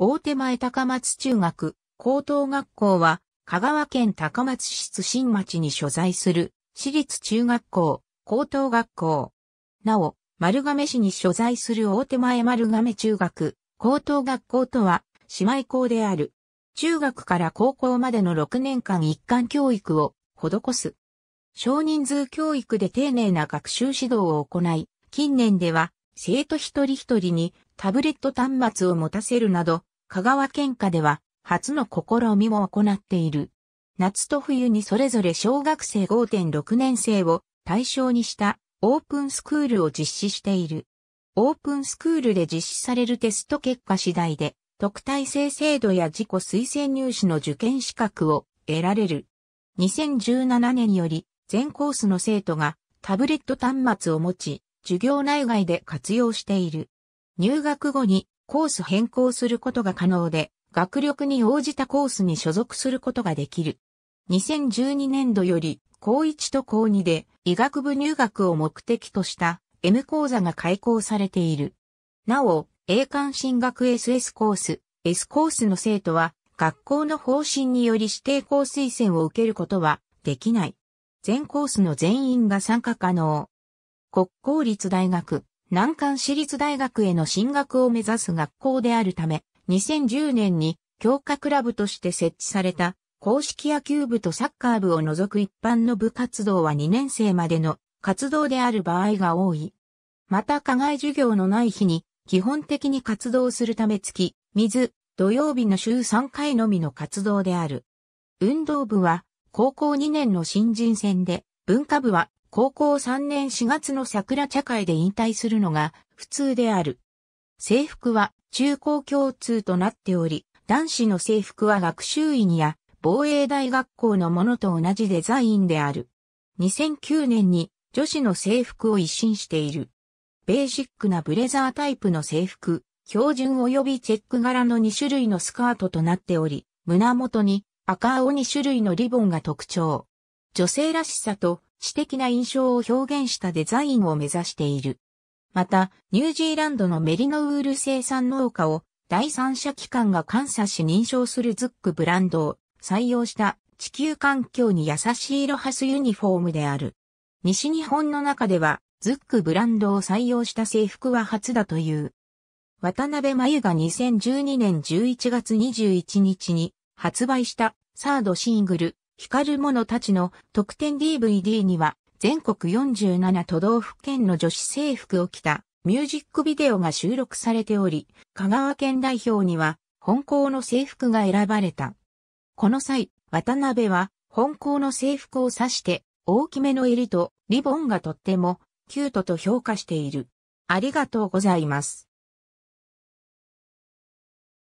大手前高松中学、高等学校は、香川県高松市津新町に所在する、市立中学校、高等学校。なお、丸亀市に所在する大手前丸亀中学、高等学校とは、姉妹校である。中学から高校までの6年間一貫教育を施す。少人数教育で丁寧な学習指導を行い、近年では生徒一人一人にタブレット端末を持たせるなど香川県下では初の試みを行っている。夏と冬にそれぞれ小学生5.6年生を対象にしたオープンスクールを実施している。オープンスクールで実施されるテスト結果次第で、特待生制度や自己推薦入試の受験資格を得られる。2017年より全コースの生徒がタブレット端末を持ち、授業内外で活用している。入学後にコース変更することが可能で、学力に応じたコースに所属することができる。2012年度より、高1と高2で医学部入学を目的とした M 講座が開講されている。なお、英関進学 SS コース、S コースの生徒は、学校の方針により指定校推薦を受けることはできない。全コースの全員が参加可能。国公立大学、南関私立大学への進学を目指す学校であるため、2010年に強化クラブとして設置された公式野球部とサッカー部を除く一般の部活動は2年生までの活動である場合が多い。また課外授業のない日に基本的に活動するため月、水、土曜日の週3回のみの活動である。運動部は高校2年の新人戦で文化部は高校3年4月の桜茶会で引退するのが普通である。制服は中高共通となっており、男子の制服は学習院や防衛大学校のものと同じデザインである。2009年に女子の制服を一新している。ベーシックなブレザータイプの制服、標準及びチェック柄の2種類のスカートとなっており、胸元に赤青2種類のリボンが特徴。女性らしさと知的な印象を表現したデザインを目指している。また、ニュージーランドのメリノウール生産農家を第三者機関が監査し認証するズックブランドを採用した地球環境に優しいロハスユニフォームである。西日本の中では、ズックブランドを採用した制服は初だという。渡辺真由が2012年11月21日に発売したサードシングル光る者たちの特典 DVD には、全国47都道府県の女子制服を着たミュージックビデオが収録されており、香川県代表には本校の制服が選ばれた。この際、渡辺は本校の制服を指して大きめの襟とリボンがとってもキュートと評価している。ありがとうございます。